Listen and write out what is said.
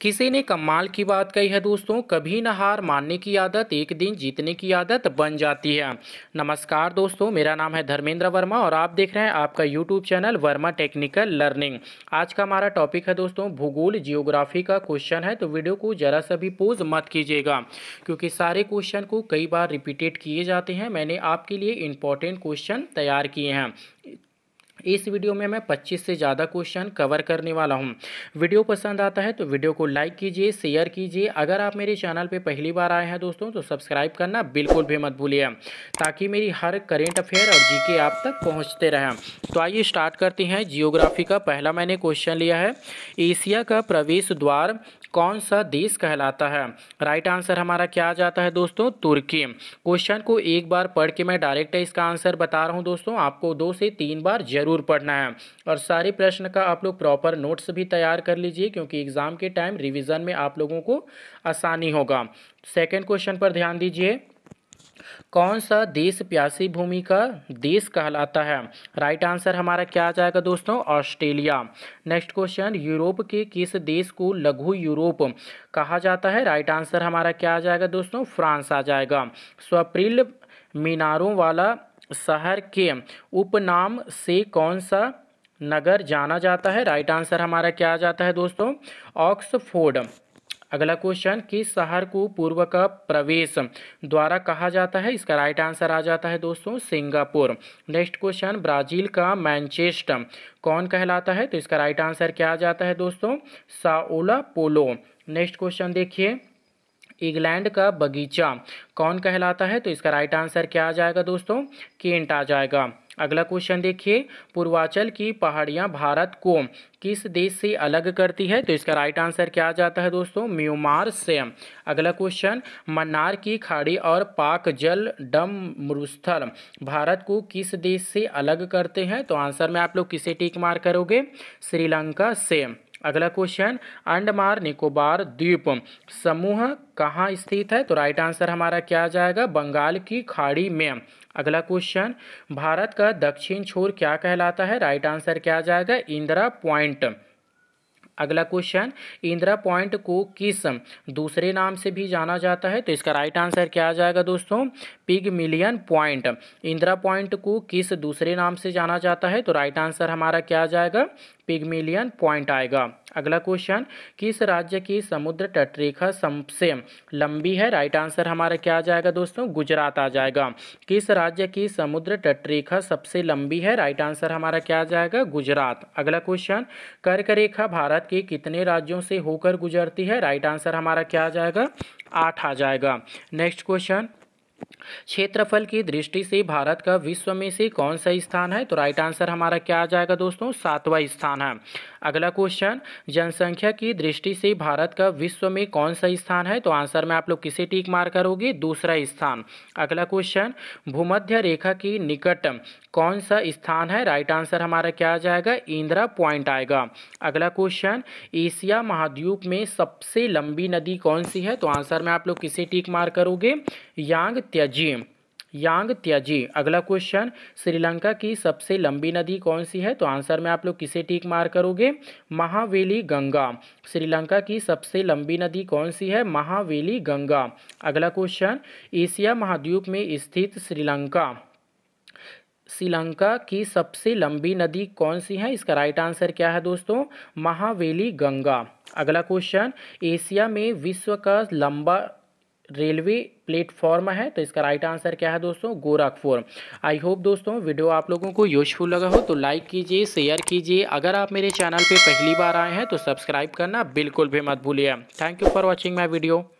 किसी ने कमाल की बात कही है दोस्तों कभी न हार मानने की आदत एक दिन जीतने की आदत बन जाती है नमस्कार दोस्तों मेरा नाम है धर्मेंद्र वर्मा और आप देख रहे हैं आपका YouTube channel Verma technical learning आज का हमारा टॉपिक है दोस्तों भूगोल जियोग्राफी का क्वेश्चन है तो वीडियो को जरा सा भी पोज मत कीजिएगा क्योंकि सारे क्वेश्चन को कई बार रिपीटेड किए जाते हैं मैंने आपके लिए इंपॉर्टेंट क्वेश्चन तैयार किए हैं इस वीडियो में मैं पच्चीस से ज़्यादा क्वेश्चन कवर करने वाला हूँ वीडियो पसंद आता है तो वीडियो को लाइक कीजिए शेयर कीजिए अगर आप मेरे चैनल पर पहली बार आए हैं दोस्तों तो सब्सक्राइब करना बिल्कुल भी मत भूलिए ताकि मेरी हर करेंट अफेयर और जी आप तक पहुँचते रहें तो आइए स्टार्ट करते हैं जियोग्राफी का पहला मैंने क्वेश्चन लिया है एशिया का प्रवेश द्वार कौन सा देश कहलाता है राइट आंसर हमारा क्या आ जाता है दोस्तों तुर्की क्वेश्चन को एक बार पढ़ के मैं डायरेक्ट इसका आंसर बता रहा हूँ दोस्तों आपको दो से तीन बार जरूर ज़रूर पढ़ना है और सारे प्रश्न का आप लोग प्रॉपर नोट्स भी तैयार कर लीजिए क्योंकि एग्ज़ाम के टाइम रिविज़न में आप लोगों को आसानी होगा सेकेंड क्वेश्चन पर ध्यान दीजिए कौन सा देश प्यासी भूमि का देश कहलाता है राइट आंसर हमारा क्या आ जाएगा दोस्तों ऑस्ट्रेलिया नेक्स्ट क्वेश्चन यूरोप के किस देश को लघु यूरोप कहा जाता है राइट आंसर हमारा क्या आ जाएगा दोस्तों फ्रांस आ जाएगा स्वप्रिल मीनारों वाला शहर के उपनाम से कौन सा नगर जाना जाता है राइट आंसर हमारा क्या आ जाता है दोस्तों ऑक्सफोर्ड अगला क्वेश्चन किस शहर को पूर्व का प्रवेश द्वारा कहा जाता है इसका राइट आंसर आ जाता है दोस्तों सिंगापुर नेक्स्ट क्वेश्चन ब्राजील का मैनचेस्टर कौन कहलाता है तो इसका राइट आंसर क्या आ जाता है दोस्तों साओला पोलो नेक्स्ट क्वेश्चन देखिए इंग्लैंड का बगीचा कौन कहलाता है तो इसका राइट आंसर क्या आ जाएगा दोस्तों केंट आ जाएगा अगला क्वेश्चन देखिए पूर्वांचल की पहाड़ियाँ भारत को किस देश से अलग करती है तो इसका राइट आंसर क्या आ जाता है दोस्तों म्यूमार से अगला क्वेश्चन मन्नार की खाड़ी और पाक जल डम मरुस्थल भारत को किस देश से अलग करते हैं तो आंसर में आप लोग किसे टीक मार करोगे श्रीलंका से अगला क्वेश्चन अंडमान निकोबार द्वीप समूह कहाँ स्थित है तो राइट आंसर हमारा क्या आ जाएगा बंगाल की खाड़ी में अगला क्वेश्चन भारत का दक्षिण छोर क्या कहलाता है राइट आंसर क्या आ जाएगा इंदिरा पॉइंट अगला क्वेश्चन इंदिरा पॉइंट को किस दूसरे नाम से भी जाना जाता है तो इसका राइट आंसर क्या आ जाएगा दोस्तों Pygmalion point Indira point को किस दूसरे नाम से जाना जाता है तो राइट आंसर हमारा क्या आ जाएगा पिग मिलियन पॉइंट आएगा अगला क्वेश्चन किस राज्य की समुद्र तटरेखा सबसे लंबी है राइट आंसर हमारा क्या आ जाएगा दोस्तों गुजरात आ जाएगा किस राज्य की समुद्र तटरेखा सबसे लंबी है राइट आंसर हमारा क्या आ जाएगा गुजरात अगला क्वेश्चन कर्क रेखा भारत के कितने राज्यों से होकर गुजरती है राइट आंसर हमारा क्या आ जाएगा आठ आ जाएगा नेक्स्ट क्वेश्चन क्षेत्रफल की दृष्टि से भारत का विश्व में से कौन सा स्थान है तो राइट आंसर हमारा क्या आ जाएगा दोस्तों सातवां स्थान है अगला क्वेश्चन जनसंख्या की दृष्टि से भारत का विश्व में कौन सा स्थान है तो आंसर में आप लोग किसे टीक मार करोगे दूसरा स्थान अगला क्वेश्चन भूमध्य रेखा की निकट कौन सा स्थान है राइट आंसर हमारा क्या आ जाएगा इंदिरा पॉइंट आएगा अगला क्वेश्चन एशिया महाद्वीप में सबसे लंबी नदी कौन सी है तो आंसर में आप लोग किसे टीक मार करोगे यांग त्यज त्याजी यांग त्याजी अगला क्वेश्चन श्रीलंका की सबसे लंबी नदी कौन सी है तो आंसर में आप लोग किसे टीक मार करोगे महावेली गंगा श्रीलंका की सबसे लंबी नदी कौन सी है महावेली गंगा अगला क्वेश्चन एशिया महाद्वीप में स्थित श्रीलंका श्रीलंका की सबसे लंबी नदी कौन सी है इसका राइट आंसर क्या है दोस्तों महावेली गंगा अगला क्वेश्चन एशिया में विश्व का लंबा रेलवे प्लेटफॉर्म है तो इसका राइट आंसर क्या है दोस्तों गोरखपुर आई होप दोस्तों वीडियो आप लोगों को यूजफुल लगा हो तो लाइक कीजिए शेयर कीजिए अगर आप मेरे चैनल पे पहली बार आए हैं तो सब्सक्राइब करना बिल्कुल भी मत भूलिए thank you for watching my video